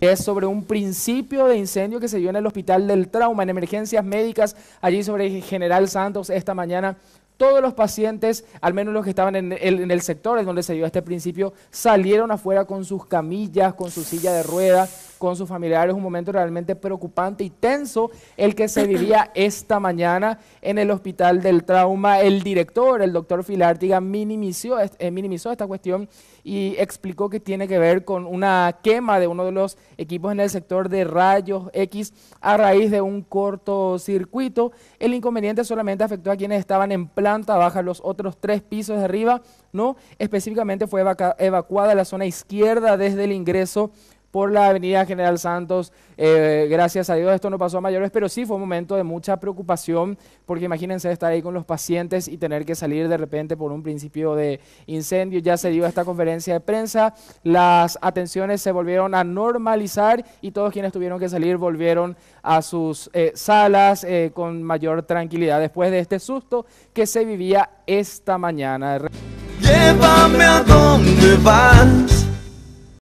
Es sobre un principio de incendio que se dio en el Hospital del Trauma, en emergencias médicas, allí sobre General Santos esta mañana. Todos los pacientes, al menos los que estaban en el, sector donde se dio este principio, salieron afuera con sus camillas, con su silla de ruedas con sus familiares, un momento realmente preocupante y tenso el que se vivía esta mañana en el Hospital del Trauma. El director, el doctor Filártiga, minimizó, eh, minimizó esta cuestión y explicó que tiene que ver con una quema de uno de los equipos en el sector de rayos X a raíz de un cortocircuito. El inconveniente solamente afectó a quienes estaban en planta baja, los otros tres pisos de arriba, ¿no? Específicamente fue evacuada la zona izquierda desde el ingreso por la avenida General Santos. Eh, gracias a Dios esto no pasó a mayores, pero sí fue un momento de mucha preocupación, porque imagínense estar ahí con los pacientes y tener que salir de repente por un principio de incendio. Ya se dio esta conferencia de prensa, las atenciones se volvieron a normalizar y todos quienes tuvieron que salir volvieron a sus eh, salas eh, con mayor tranquilidad después de este susto que se vivía esta mañana. Llévame a donde vas.